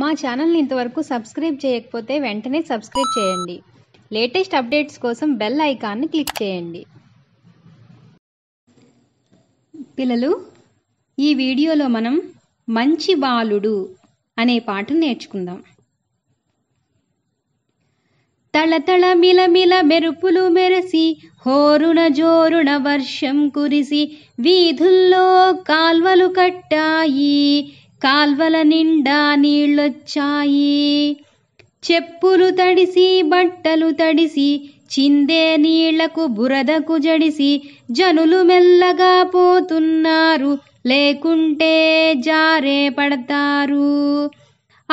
మా ఛానల్ని ఇంతవరకు సబ్స్క్రైబ్ చేయకపోతే వెంటనే సబ్స్క్రైబ్ చేయండి లేటెస్ట్ అప్డేట్స్ కోసం బెల్ ఐకాన్ని క్లిక్ చేయండి పిల్లలు ఈ వీడియోలో మనం మంచి బాలుడు అనే పాటను నేర్చుకుందాం తళతళ మిలమిల మెరుపులు మెరసి హోరున జోరుణ వర్షం కురిసి వీధుల్లో కాల్వలు కట్టాయి కాల్వల నిండా నీళ్ళొచ్చాయి చెప్పులు తడిసి బట్టలు తడిసి చిందే నీళ్లకు బురదకు జడిసి జనులు మెల్లగా పోతున్నారు లేకుంటే జారే పడతారు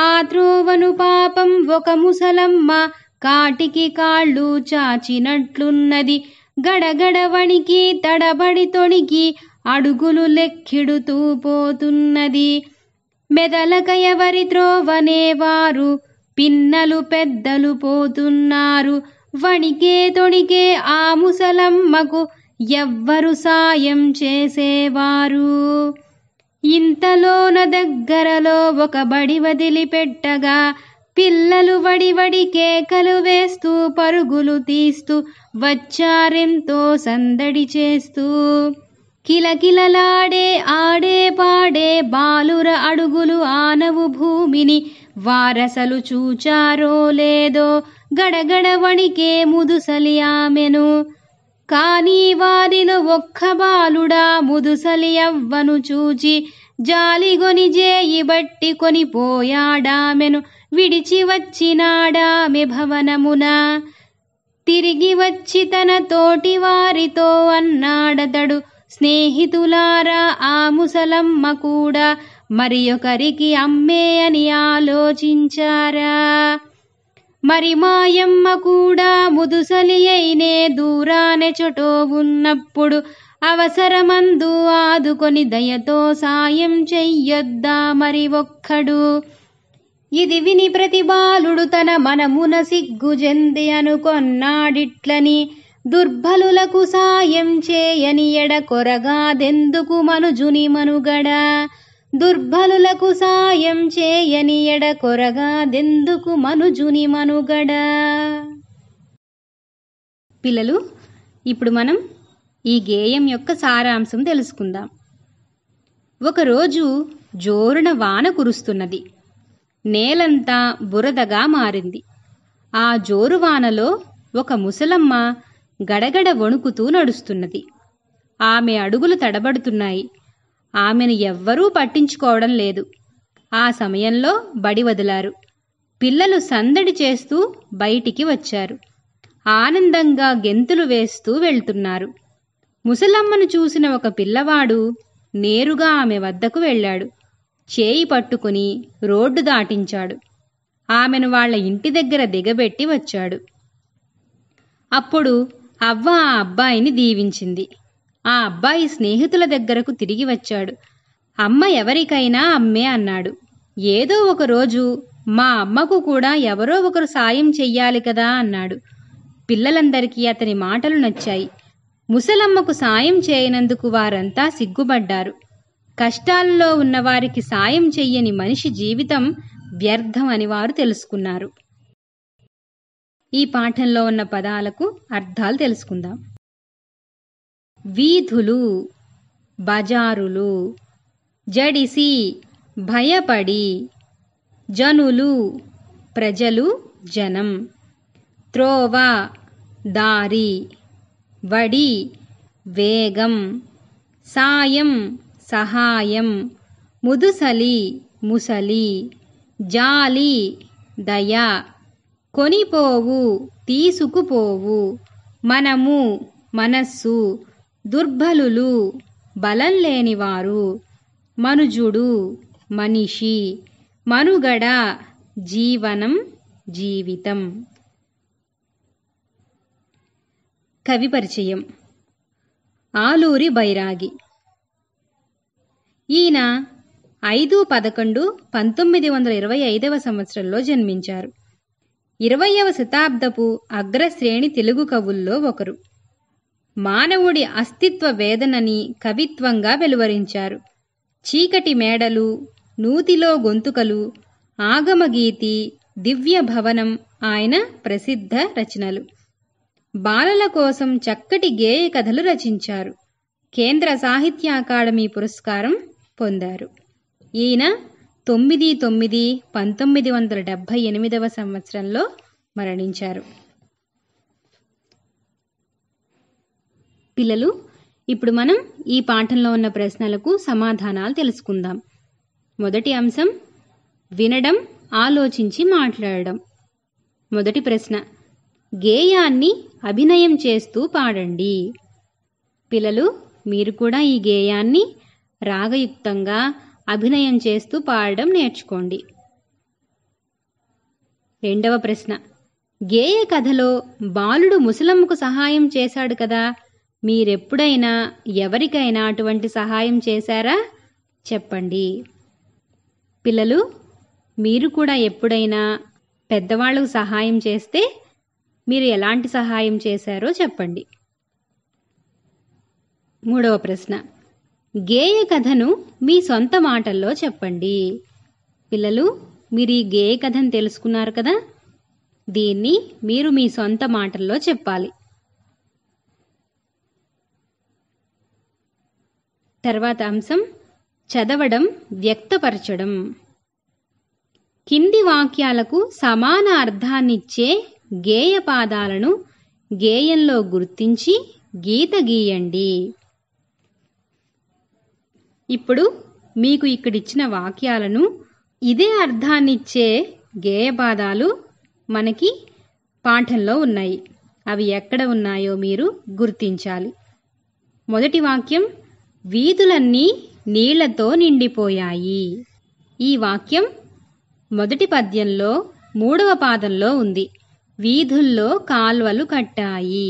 ఆ త్రోవను పాపం ఒక ముసలమ్మ కాటికి కాళ్ళు చాచినట్లున్నది గడగడ వణికి తడబడి తొణికి అడుగులు లెక్కిడుతూ పోతున్నది మెదలక ఎవరి త్రోవనే వారు పిన్నలు పెద్దలు పోతున్నారు వణికే తొణికే ఆ ముసలమ్మకు ఎవ్వరు సాయం చేసేవారు ఇంతలోన దగ్గరలో ఒక బడి వదిలిపెట్టగా పిల్లలు వడివడి కేకలు వేస్తూ పరుగులు తీస్తూ వచ్చారెంతో సందడి చేస్తూ కిలకిలలాడే ఆడే పాడే బాలుర అడుగులు ఆనవు భూమిని వారసలు చూచారో లేదో గడగడ వణికే ముదుసలి ఆమెను కానీ వారిలో ఒక్క బాలుడా ముదుసలి అవ్వను చూచి జాలిగొని జేయి బట్టి కొనిపోయాడామెను విడిచి వచ్చినాడామె భవనమున తిరిగి వచ్చి తన తోటి వారితో అన్నాడతడు స్నేహితులారా ఆ ముసలమ్మ కూడా మరి ఒకరికి అమ్మే అని ఆలోచించారా మరి మాయమ్మ కూడా ముదుసలి అయినే దూరానే చోటో ఉన్నప్పుడు అవసరమందు ఆదుకొని దయతో సాయం చెయ్యొద్దా మరి ఒక్కడు ఇది విని ప్రతి బాలుడు తన మనమున సిగ్గుజెంది అనుకొన్నాడిట్లని దుర్బలులకు సాయం చేయని ఎడ కొరగాదెందుకు మనుజుని మనుగడ దుర్బలులకు సాయం చేయని ఎడ కొరగాదెందుకు మనుజుని మనుగడ పిల్లలు ఇప్పుడు మనం ఈ గేయం యొక్క సారాంశం తెలుసుకుందాం ఒకరోజు జోరున వాన కురుస్తున్నది నేలంతా బురదగా మారింది ఆ జోరువానలో ఒక ముసలమ్మ గడగడ వణుకుతూ నడుస్తున్నది ఆమె అడుగులు తడబడుతున్నాయి ఆమెను ఎవ్వరూ పట్టించుకోవడం లేదు ఆ సమయంలో బడి వదిలారు పిల్లలు సందడి చేస్తూ బయటికి వచ్చారు ఆనందంగా గెంతులు వేస్తూ వెళ్తున్నారు ముసలమ్మను చూసిన ఒక పిల్లవాడు నేరుగా ఆమె వద్దకు వెళ్ళాడు చేయి పట్టుకుని రోడ్డు దాటించాడు ఆమెను వాళ్ల ఇంటి దగ్గర దిగబెట్టి వచ్చాడు అప్పుడు అవ్వ ఆ అబ్బాయిని దీవించింది ఆ అబ్బాయి స్నేహితుల దగ్గరకు తిరిగి వచ్చాడు అమ్మ ఎవరికైనా అమ్మే అన్నాడు ఏదో ఒకరోజు మా అమ్మకు కూడా ఎవరో ఒకరు సాయం చెయ్యాలి కదా అన్నాడు పిల్లలందరికీ అతని మాటలు నచ్చాయి ముసలమ్మకు సాయం చేయనందుకు వారంతా సిగ్గుపడ్డారు కష్టాల్లో ఉన్నవారికి సాయం చెయ్యని మనిషి జీవితం వ్యర్థం అని వారు తెలుసుకున్నారు ఈ పాఠంలో ఉన్న పదాలకు అర్థాలు తెలుసుకుందాం వీధులు బజారులు జడిసి భయపడి జనులు ప్రజలు జనం త్రోవ దారి వడి వేగం సాయం సహాయం ముదుసలి ముసలి జాలి దయ కొనిపోవు తీసుకుపోవు మనము మనస్సు దుర్బలులు బలం లేనివారు మనుజుడు మనిషి మనుగడ జీవనం జీవితం కవి పరిచయం ఆలూరి బైరాగి ఈయన ఐదు పదకొండు పంతొమ్మిది వందల ఇరవై ఐదవ సంవత్సరంలో జన్మించారు ఇరవయవ శతాబ్దపు అగ్రశ్రేణి తెలుగు కవుల్లో ఒకరు మానవుడి అస్తిత్వ వేదనని కవిత్వంగా వెలువరించారు చీకటి మేడలు నూతిలో గొంతుకలు ఆగమగీతి దివ్య భవనం ఆయన ప్రసిద్ధ రచనలు బాలల కోసం చక్కటి గేయ కథలు రచించారు కేంద్ర సాహిత్య అకాడమీ పురస్కారం పొందారు ఈయన తొమ్మిది తొమ్మిది పంతొమ్మిది వందల డెబ్భై ఎనిమిదవ సంవత్సరంలో మరణించారు పిల్లలు ఇప్పుడు మనం ఈ పాఠంలో ఉన్న ప్రశ్నలకు సమాధానాలు తెలుసుకుందాం మొదటి అంశం వినడం ఆలోచించి మాట్లాడడం మొదటి ప్రశ్న గేయాన్ని అభినయం చేస్తూ పాడండి పిల్లలు మీరు కూడా ఈ గేయాన్ని రాగయుక్తంగా అభినయం చేస్తూ పాడడం నేర్చుకోండి రెండవ ప్రశ్న గేయ కథలో బాలుడు ముసలమ్మకు సహాయం చేశాడు కదా మీరెప్పుడైనా ఎవరికైనా అటువంటి సహాయం చేశారా చెప్పండి పిల్లలు మీరు కూడా ఎప్పుడైనా పెద్దవాళ్ళకు సహాయం చేస్తే మీరు ఎలాంటి సహాయం చేశారో చెప్పండి మూడవ ప్రశ్న గేయ కథను మీ సొంత మాటల్లో చెప్పండి పిల్లలు మీరు ఈ గేయ కథను తెలుసుకున్నారు కదా దీన్ని మీరు మీ సొంత మాటల్లో చెప్పాలి తర్వాత అంశం చదవడం వ్యక్తపరచడం కింది వాక్యాలకు సమాన అర్థాన్నిచ్చే గేయ పాదాలను గేయంలో గుర్తించి గీత గీయండి ఇప్పుడు మీకు ఇక్కడిచ్చిన వాక్యాలను ఇదే అర్థాన్నిచ్చే గేయపాదాలు మనకి పాఠంలో ఉన్నాయి అవి ఎక్కడ ఉన్నాయో మీరు గుర్తించాలి మొదటి వాక్యం వీధులన్నీ నీళ్లతో నిండిపోయాయి ఈ వాక్యం మొదటి పద్యంలో మూడవ పాదంలో ఉంది వీధుల్లో కాల్వలు కట్టాయి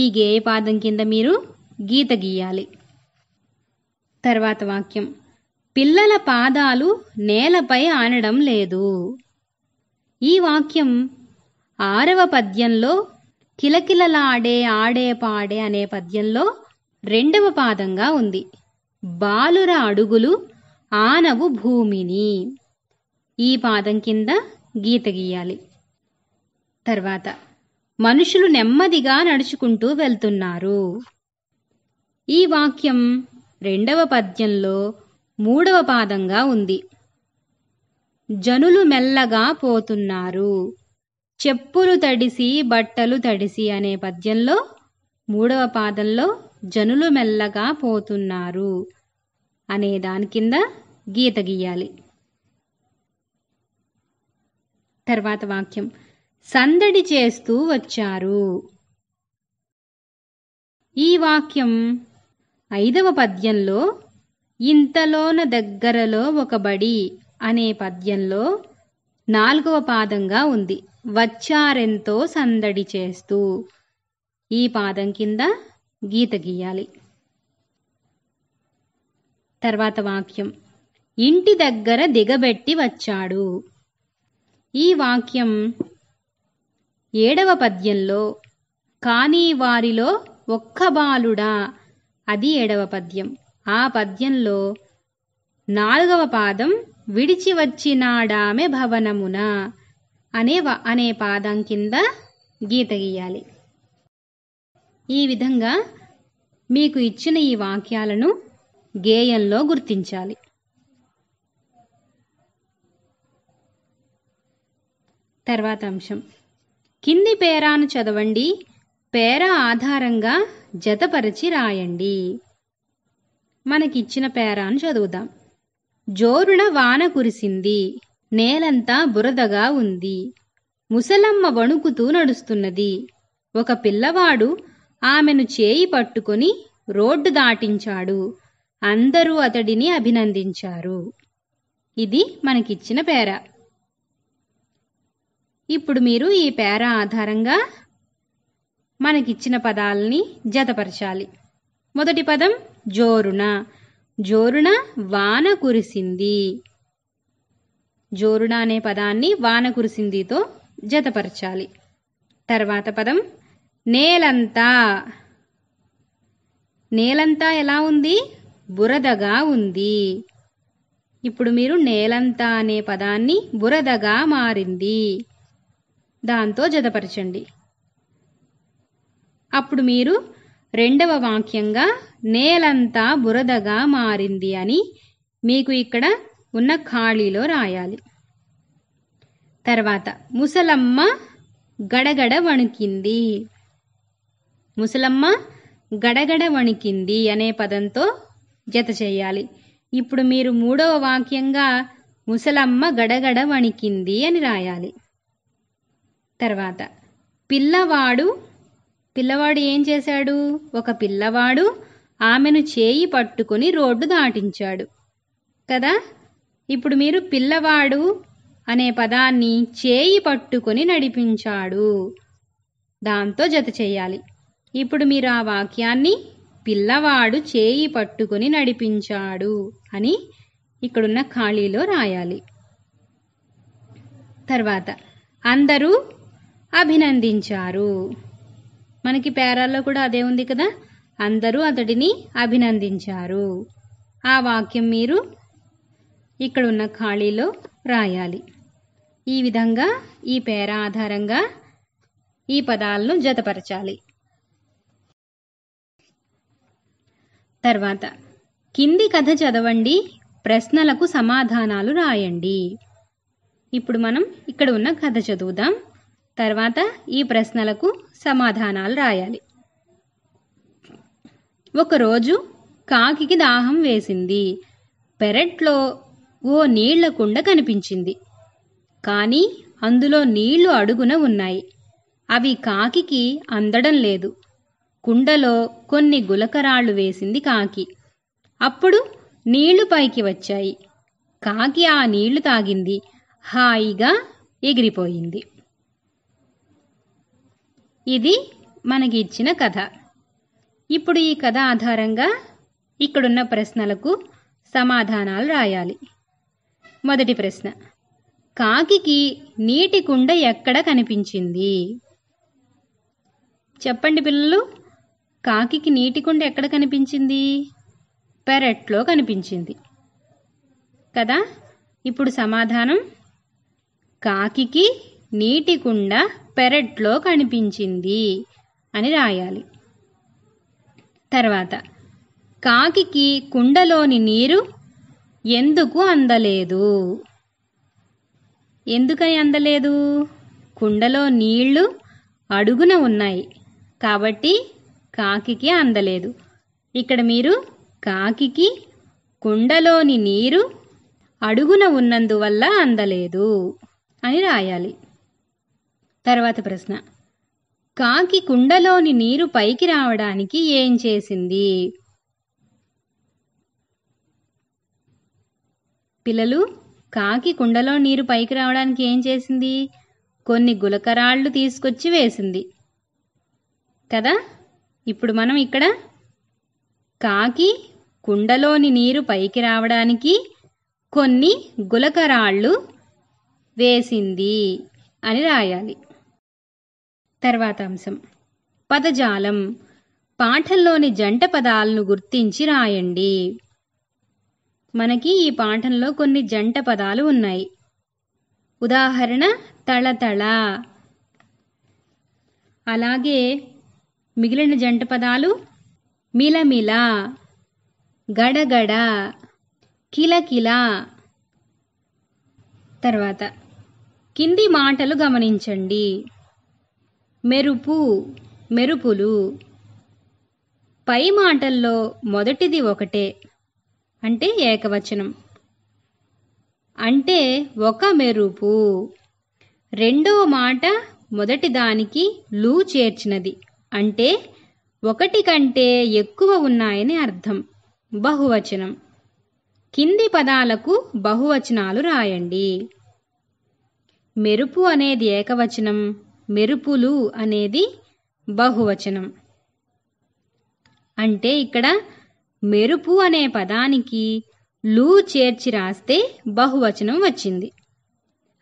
ఈ గేయపాదం కింద మీరు గీత గీయాలి తర్వాత వాక్యం పిల్లల పాదాలు నేలపై ఆనడం లేదు ఈ వాక్యం ఆరవ పద్యంలో కిలకిలలాడే ఆడే పాడే అనే పద్యంలో రెండవ పాదంగా ఉంది బాలుర అడుగులు ఆనవు భూమిని ఈ పాదం కింద గీత గీయాలి తర్వాత మనుషులు నెమ్మదిగా నడుచుకుంటూ వెళ్తున్నారు ఈ వాక్యం రెండవ పద్యంలో మూడవ పాదంగా ఉంది జనులు మెల్లగా పోతున్నారు చెప్పులు తడిసి బట్టలు తడిసి అనే పద్యంలో మూడవ పాదంలో జనులు మెల్లగా పోతున్నారు అనే దాని కింద గీత గీయాలి తర్వాత వాక్యం సందడి చేస్తూ వచ్చారు ఈ వాక్యం ఐదవ పద్యంలో ఇంతలోన దగ్గరలో ఒక బడి అనే పద్యంలో నాలుగవ పాదంగా ఉంది వచ్చారెంతో సందడి చేస్తూ ఈ పాదం కింద గీత గీయాలి తర్వాత వాక్యం ఇంటి దగ్గర దిగబెట్టి వచ్చాడు ఈ వాక్యం ఏడవ పద్యంలో కానీ వారిలో ఒక్క బాలుడా అది ఏడవ పద్యం ఆ పద్యంలో నాలుగవ పాదం విడిచి వచ్చినాడామె భవనమున అనే అనే పాదం కింద గీత గీయాలి ఈ విధంగా మీకు ఇచ్చిన ఈ వాక్యాలను గేయంలో గుర్తించాలి తర్వాత అంశం కింది పేరాను చదవండి పేర ఆధారంగా జతపరిచి రాయండి మనకిచ్చిన పేరాను చదువుదాం జోరున వాన కురిసింది నేలంతా బురదగా ఉంది ముసలమ్మ వణుకుతూ నడుస్తున్నది ఒక పిల్లవాడు ఆమెను చేయి పట్టుకుని రోడ్డు దాటించాడు అందరూ అతడిని అభినందించారు ఇది మనకిచ్చిన పేర ఇప్పుడు మీరు ఈ పేర ఆధారంగా మనకిచ్చిన పదాలని జతపరచాలి మొదటి పదం జోరున జోరున వాన కురిసింది జోరున అనే పదాన్ని వాన కురిసిందితో జతపరచాలి తర్వాత పదం నేలంతా నేలంతా ఎలా ఉంది బురదగా ఉంది ఇప్పుడు మీరు నేలంతా అనే పదాన్ని బురదగా మారింది దాంతో జతపరచండి అప్పుడు మీరు రెండవ వాక్యంగా నేలంతా బురదగా మారింది అని మీకు ఇక్కడ ఉన్న ఖాళీలో రాయాలి తర్వాత ముసలమ్మ గడగడ వణికింది ముసలమ్మ గడగడ వణికింది అనే పదంతో జత చేయాలి ఇప్పుడు మీరు మూడవ వాక్యంగా ముసలమ్మ గడగడ వణికింది అని రాయాలి తర్వాత పిల్లవాడు పిల్లవాడు ఏం చేశాడు ఒక పిల్లవాడు ఆమెను చేయి పట్టుకుని రోడ్డు దాటించాడు కదా ఇప్పుడు మీరు పిల్లవాడు అనే పదాన్ని చేయి పట్టుకుని నడిపించాడు దాంతో జత చేయాలి ఇప్పుడు మీరు ఆ వాక్యాన్ని పిల్లవాడు చేయి పట్టుకుని నడిపించాడు అని ఇక్కడున్న ఖాళీలో రాయాలి తర్వాత అందరూ అభినందించారు మనకి పేరాల్లో కూడా అదే ఉంది కదా అందరూ అతడిని అభినందించారు ఆ వాక్యం మీరు ఇక్కడ ఉన్న ఖాళీలో రాయాలి ఈ విధంగా ఈ పేర ఆధారంగా ఈ పదాలను జతపరచాలి తర్వాత కింది కథ చదవండి ప్రశ్నలకు సమాధానాలు రాయండి ఇప్పుడు మనం ఇక్కడ ఉన్న కథ చదువుదాం తర్వాత ఈ ప్రశ్నలకు సమాధానాలు రాయాలి ఒకరోజు కాకికి దాహం వేసింది పెరట్లో ఓ నీళ్ల కుండ కనిపించింది కానీ అందులో నీళ్లు అడుగున ఉన్నాయి అవి కాకికి అందడం లేదు కుండలో కొన్ని గులకరాళ్ళు వేసింది కాకి అప్పుడు నీళ్లు పైకి వచ్చాయి కాకి ఆ నీళ్లు తాగింది హాయిగా ఎగిరిపోయింది ఇది మనకి ఇచ్చిన కథ ఇప్పుడు ఈ కథ ఆధారంగా ఇక్కడున్న ప్రశ్నలకు సమాధానాలు రాయాలి మొదటి ప్రశ్న కాకికి నీటి కుండ ఎక్కడ కనిపించింది చెప్పండి పిల్లలు కాకికి నీటి కుండ ఎక్కడ కనిపించింది పెరట్లో కనిపించింది కదా ఇప్పుడు సమాధానం కాకి నీటి కుండ పెరట్లో కనిపించింది అని రాయాలి తర్వాత కాకికి కుండలోని నీరు ఎందుకు అందలేదు ఎందుకని అందలేదు కుండలో నీళ్లు అడుగున ఉన్నాయి కాబట్టి కాకి అందలేదు ఇక్కడ మీరు కాకికి కుండలోని నీరు అడుగున ఉన్నందువల్ల అందలేదు అని రాయాలి తర్వాత ప్రశ్న కాకి కుండలోని నీరు పైకి రావడానికి ఏం చేసింది పిల్లలు కాకి కుండలో నీరు పైకి రావడానికి ఏం చేసింది కొన్ని గులకరాళ్ళు తీసుకొచ్చి వేసింది కదా ఇప్పుడు మనం ఇక్కడ కాకి కుండలోని నీరు పైకి రావడానికి కొన్ని గులకరాళ్ళు వేసింది అని రాయాలి తర్వాత అంశం పదజాలం పాఠంలోని జంట పదాలను గుర్తించి రాయండి మనకి ఈ పాఠంలో కొన్ని జంట పదాలు ఉన్నాయి ఉదాహరణ తళతళ అలాగే మిగిలిన జంట పదాలు మిలమిల గడగడ కిలకిల తర్వాత కింది మాటలు గమనించండి మెరుపు మెరుపులు పై మాటల్లో మొదటిది ఒకటే అంటే ఏకవచనం అంటే ఒక మెరుపు రెండవ మాట మొదటిదానికి లూ చేర్చినది అంటే ఒకటి కంటే ఎక్కువ ఉన్నాయని అర్థం బహువచనం కింది పదాలకు బహువచనాలు రాయండి మెరుపు అనేది ఏకవచనం మెరుపులు అనేది బహువచనం అంటే ఇక్కడ మెరుపు అనే పదానికి లు చేర్చి రాస్తే బహువచనం వచ్చింది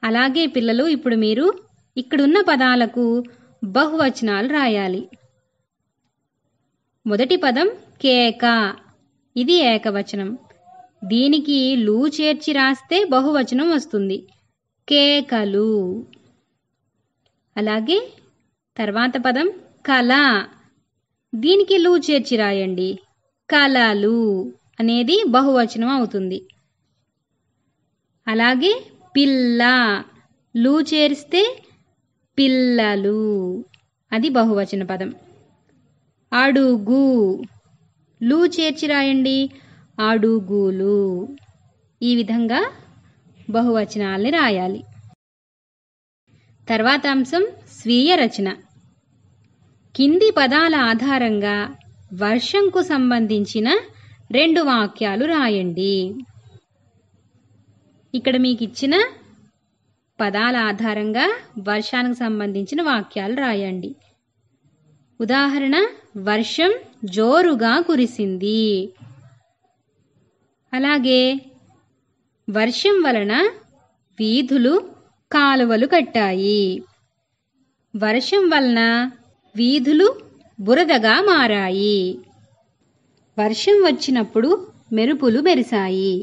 అలాగే పిల్లలు ఇప్పుడు మీరు ఇక్కడున్న పదాలకు బహువచనాలు రాయాలి మొదటి పదం కేక ఇది ఏకవచనం దీనికి లు చేర్చి రాస్తే బహువచనం వస్తుంది కేకలు అలాగే తర్వాత పదం కళ దీనికి లు చేర్చి రాయండి కళలు అనేది బహువచనం అవుతుంది అలాగే పిల్ల లు చేరిస్తే పిల్లలు అది బహువచన పదం అడుగు లు చేర్చి రాయండి అడుగులు ఈ విధంగా బహువచనాల్ని రాయాలి తర్వాత అంశం స్వీయ రచన కింది పదాల ఆధారంగా వర్షంకు సంబంధించిన రెండు వాక్యాలు రాయండి ఇక్కడ మీకు ఇచ్చిన పదాల ఆధారంగా వర్షానికి సంబంధించిన వాక్యాలు రాయండి ఉదాహరణ వర్షం జోరుగా కురిసింది అలాగే వర్షం వలన వీధులు కాలువలు కట్టాయి వర్షం వలన వీధులు బురదగా మారాయి వర్షం వచ్చినప్పుడు మెరుపులు మెరిశాయి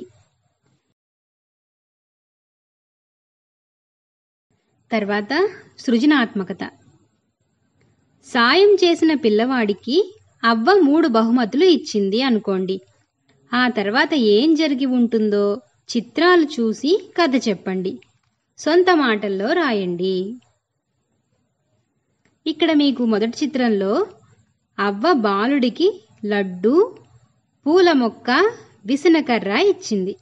తర్వాత సృజనాత్మకత సాయం చేసిన పిల్లవాడికి అవ్వ మూడు బహుమతులు ఇచ్చింది అనుకోండి ఆ తర్వాత ఏం జరిగి ఉంటుందో చిత్రాలు చూసి కథ చెప్పండి సొంత మాటల్లో రాయండి ఇక్కడ మీకు మొదటి చిత్రంలో అవ్వ బాలుడికి లడ్డు పూల మొక్క విసనకర్ర ఇచ్చింది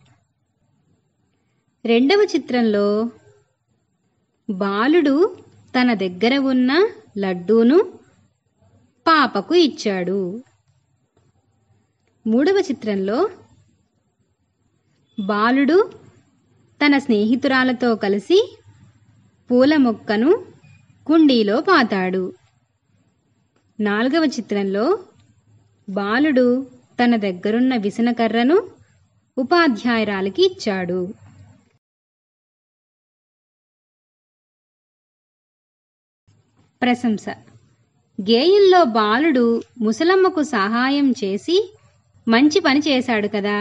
రెండవ చిత్రంలో బాలుడు తన దగ్గర ఉన్న లడ్డూను పాపకు ఇచ్చాడు మూడవ చిత్రంలో బాలుడు తన స్నేహితురాలతో కలిసి పూల మొక్కను కుండీలో పాతాడు నాలుగవ చిత్రంలో బాలుడు తన దగ్గరున్న విసనకర్రను ఉపాధ్యాయురాలకి ఇచ్చాడు ప్రశంస గేయంలో బాలుడు ముసలమ్మకు సహాయం చేసి మంచి పని చేశాడు కదా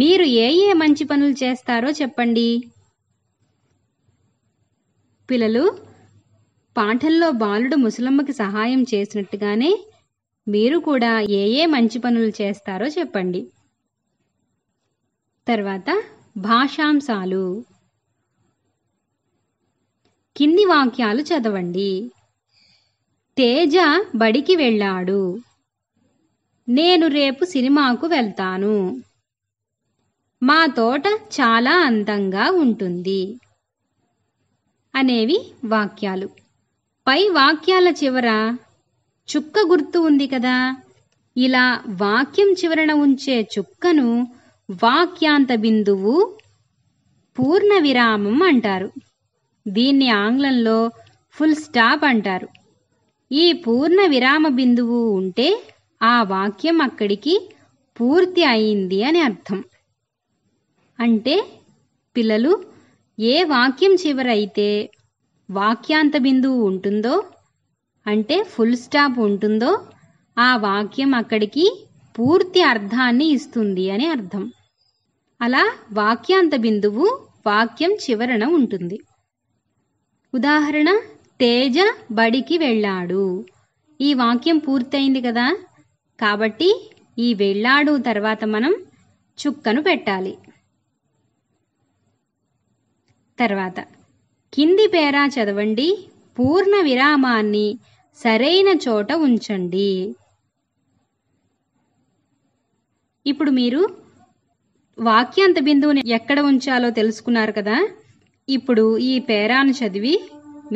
మీరు ఏ ఏ మంచి పనులు చేస్తారో చెప్పండి పిల్లలు పాఠంలో బాలుడు ముసలమ్మకి సహాయం చేసినట్టుగానే మీరు కూడా ఏ ఏ మంచి పనులు చేస్తారో చెప్పండి తర్వాత భాషాంశాలు కింది వాక్యాలు చదవండి తేజ బడికి వెళ్ళాడు నేను రేపు సినిమాకు వెళ్తాను మా తోట చాలా అందంగా ఉంటుంది అనేవి వాక్యాలు పై వాక్యాల చివర చుక్క గుర్తు ఉంది కదా ఇలా వాక్యం చివరన ఉంచే చుక్కను వాక్యాంత బిందువు పూర్ణ విరామం అంటారు దీన్ని ఆంగ్లంలో ఫుల్ స్టాప్ అంటారు ఈ పూర్ణ విరామ బిందువు ఉంటే ఆ వాక్యం అక్కడికి పూర్తి అయింది అని అర్థం అంటే పిల్లలు ఏ వాక్యం చివరైతే వాక్యాంత బిందువు ఉంటుందో అంటే ఫుల్ స్టాప్ ఉంటుందో ఆ వాక్యం అక్కడికి పూర్తి అర్థాన్ని ఇస్తుంది అని అర్థం అలా వాక్యాంత బిందువు వాక్యం చివరన ఉంటుంది ఉదాహరణ తేజ బడికి వెళ్ళాడు ఈ వాక్యం పూర్తయింది కదా కాబట్టి ఈ వెళ్ళాడు తర్వాత మనం చుక్కను పెట్టాలి తర్వాత కింది పేరా చదవండి పూర్ణ విరామాన్ని సరైన చోట ఉంచండి ఇప్పుడు మీరు వాక్యాంత బిందువుని ఎక్కడ ఉంచాలో తెలుసుకున్నారు కదా ఇప్పుడు ఈ పేరాను చదివి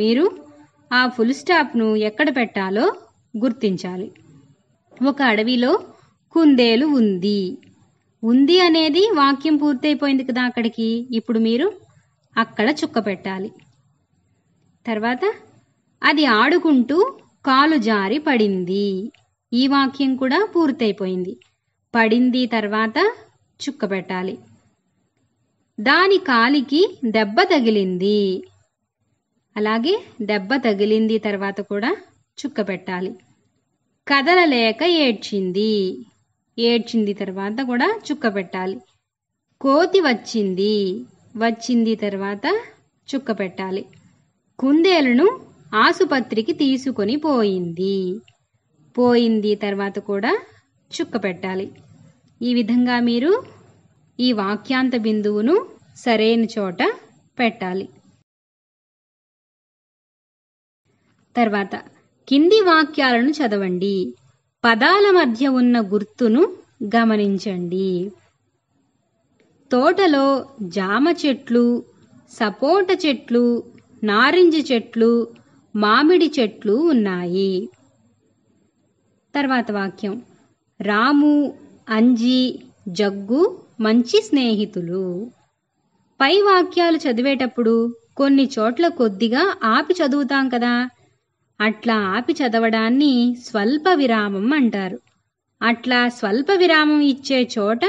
మీరు ఆ ఫుల్ స్టాప్ను ఎక్కడ పెట్టాలో గుర్తించాలి ఒక అడవిలో కుందేలు ఉంది ఉంది అనేది వాక్యం పూర్తయిపోయింది కదా అక్కడికి ఇప్పుడు మీరు అక్కడ చుక్క పెట్టాలి తర్వాత అది ఆడుకుంటూ కాలు జారి పడింది ఈ వాక్యం కూడా పూర్తయిపోయింది పడింది తర్వాత చుక్క పెట్టాలి దాని కాలికి దెబ్బ తగిలింది అలాగే దెబ్బ తగిలింది తర్వాత కూడా చుక్క పెట్టాలి కదలలేక ఏడ్చింది ఏడ్చింది తర్వాత కూడా చుక్క పెట్టాలి కోతి వచ్చింది వచ్చింది తర్వాత చుక్క పెట్టాలి కుందేలను ఆసుపత్రికి తీసుకొని పోయింది పోయింది తర్వాత కూడా చుక్క పెట్టాలి ఈ విధంగా మీరు ఈ వాక్యాంత బిందువును సరైన చోట పెట్టాలి తర్వాత కింది వాక్యాలను చదవండి పదాల మధ్య ఉన్న గుర్తును గమనించండి తోటలో జామ చెట్లు సపోట చెట్లు నారింజ చెట్లు మామిడి చెట్లు ఉన్నాయి తర్వాత వాక్యం రాము అంజి జగ్గు మంచి స్నేహితులు పై వాక్యాలు చదివేటప్పుడు కొన్ని చోట్ల కొద్దిగా ఆపి చదువుతాం కదా అట్లా ఆపి చదవడాన్ని స్వల్ప విరామం అంటారు అట్లా స్వల్ప విరామం ఇచ్చే చోట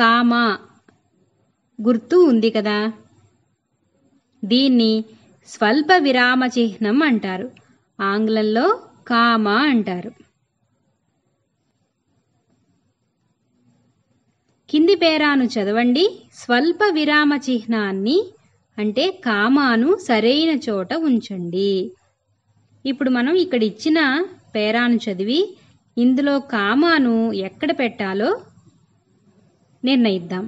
కామా గుర్తు ఉంది కదా దీన్ని స్వల్ప విరామ చిహ్నం అంటారు ఆంగ్లంలో కామా అంటారు కింది పేరాను చదవండి స్వల్ప విరామ చిహ్నాన్ని అంటే కామాను సరైన చోట ఉంచండి ఇప్పుడు మనం ఇక్కడ ఇచ్చిన పేరాను చదివి ఇందులో కామాను ఎక్కడ పెట్టాలో నిర్ణయిద్దాం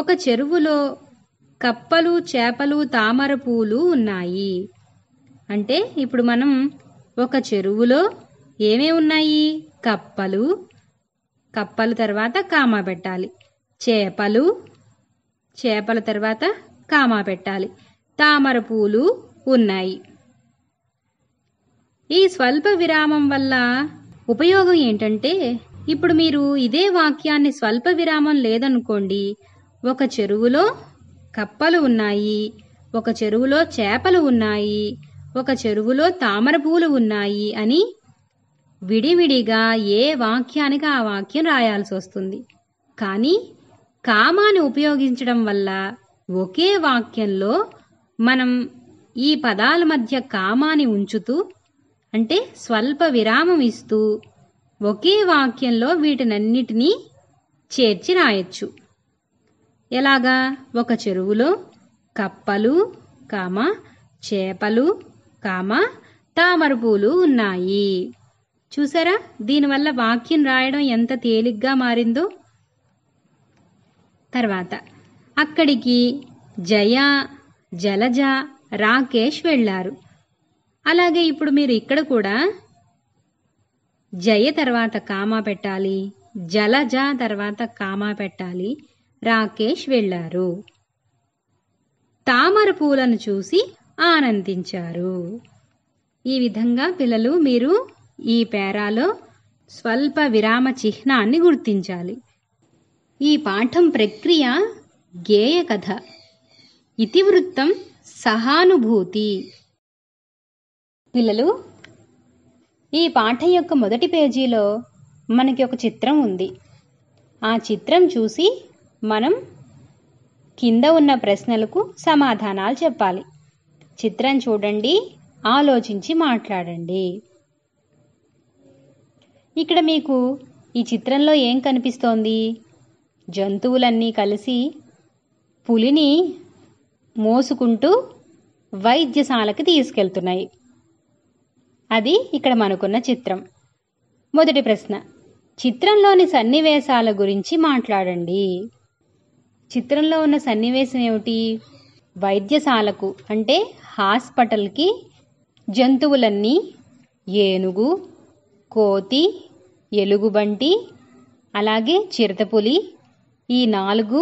ఒక చెరువులో కప్పలు చేపలు తామర పూలు ఉన్నాయి అంటే ఇప్పుడు మనం ఒక చెరువులో ఏమేమి ఉన్నాయి కప్పలు కప్పలు తర్వాత కామా పెట్టాలి చేపలు చేపల తర్వాత కామా పెట్టాలి తామర పూలు ఉన్నాయి ఈ స్వల్ప విరామం వల్ల ఉపయోగం ఏంటంటే ఇప్పుడు మీరు ఇదే వాక్యాన్ని స్వల్ప విరామం లేదనుకోండి ఒక చెరువులో కప్పలు ఉన్నాయి ఒక చెరువులో చేపలు ఉన్నాయి ఒక చెరువులో తామర పూలు ఉన్నాయి అని విడివిడిగా ఏ వాక్యానికి ఆ వాక్యం రాయాల్సి వస్తుంది కానీ కామాని ఉపయోగించడం వల్ల ఒకే వాక్యంలో మనం ఈ పదాల మధ్య కామాన్ని ఉంచుతూ అంటే స్వల్ప విరామం ఇస్తూ ఒకే వాక్యంలో వీటినన్నిటినీ చేర్చి రాయొచ్చు ఎలాగా ఒక చెరువులో కప్పలు కామ చేపలు కామ తామర పూలు ఉన్నాయి చూసారా దీనివల్ల వాక్యం రాయడం ఎంత తేలిగ్గా మారిందో తర్వాత అక్కడికి జయ జలజ రాకేష్ వెళ్ళారు అలాగే ఇప్పుడు మీరు ఇక్కడ కూడా జయ తర్వాత కామా పెట్టాలి జలజ తర్వాత కామా పెట్టాలి రాకేష్ వెళ్లారు తామర పూలను చూసి ఆనందించారు ఈ విధంగా పిల్లలు మీరు ఈ పేరాలో స్వల్ప విరామ చిహ్నాన్ని గుర్తించాలి ఈ పాఠం ప్రక్రియ గేయ కథ ఇతివృత్తం సహానుభూతి పిల్లలు ఈ పాఠం యొక్క మొదటి పేజీలో మనకి ఒక చిత్రం ఉంది ఆ చిత్రం చూసి మనం కింద ఉన్న ప్రశ్నలకు సమాధానాలు చెప్పాలి చిత్రం చూడండి ఆలోచించి మాట్లాడండి ఇక్కడ మీకు ఈ చిత్రంలో ఏం కనిపిస్తోంది జంతువులన్నీ కలిసి పులిని మోసుకుంటూ వైద్యశాలకి తీసుకెళ్తున్నాయి అది ఇక్కడ మనకున్న చిత్రం మొదటి ప్రశ్న చిత్రంలోని సన్నివేశాల గురించి మాట్లాడండి చిత్రంలో ఉన్న సన్నివేశం ఏమిటి వైద్యశాలకు అంటే హాస్పిటల్కి జంతువులన్నీ ఏనుగు కోతి ఎలుగుబంటి అలాగే చిరుతపులి ఈ నాలుగు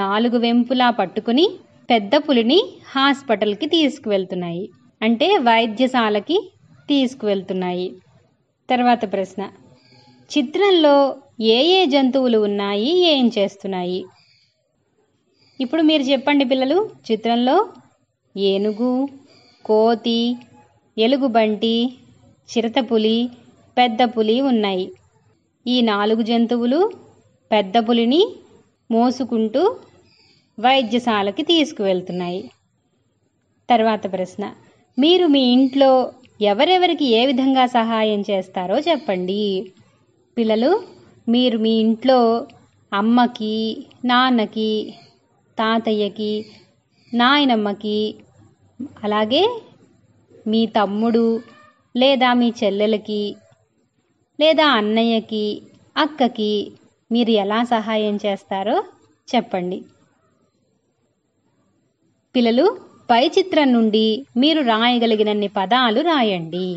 నాలుగు వెంపులా పట్టుకుని పెద్ద పులిని హాస్పిటల్కి తీసుకువెళ్తున్నాయి అంటే వైద్యశాలకి తీసుకువెళ్తున్నాయి తర్వాత ప్రశ్న చిత్రంలో ఏ ఏ జంతువులు ఉన్నాయి ఏం చేస్తున్నాయి ఇప్పుడు మీరు చెప్పండి పిల్లలు చిత్రంలో ఏనుగు కోతి ఎలుగుబంటి చిరతపులి పెద్ద పులి ఉన్నాయి ఈ నాలుగు జంతువులు పెద్ద పులిని మోసుకుంటూ వైద్యశాలకి తీసుకువెళ్తున్నాయి తర్వాత ప్రశ్న మీరు మీ ఇంట్లో ఎవరెవరికి ఏ విధంగా సహాయం చేస్తారో చెప్పండి పిల్లలు మీరు మీ ఇంట్లో అమ్మకి నాన్నకి తాతయ్యకి నాయనమ్మకి అలాగే మీ తమ్ముడు లేదా మీ చెల్లెలకి లేదా అన్నయ్యకి అక్కకి మీరు ఎలా సహాయం చేస్తారో చెప్పండి పిల్లలు పై చిత్రం నుండి మీరు రాయగలిగినన్ని పదాలు రాయండి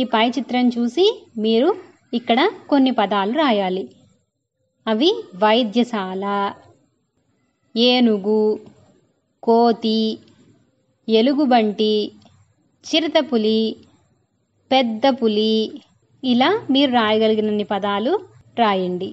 ఈ పై చిత్రం చూసి మీరు ఇక్కడ కొన్ని పదాలు రాయాలి అవి వైద్యశాల ఏనుగు కోతి ఎలుగుబంటి చిరుతపులి పెద్ద పులి ఇలా మీరు రాయగలిగినన్ని పదాలు రాయండి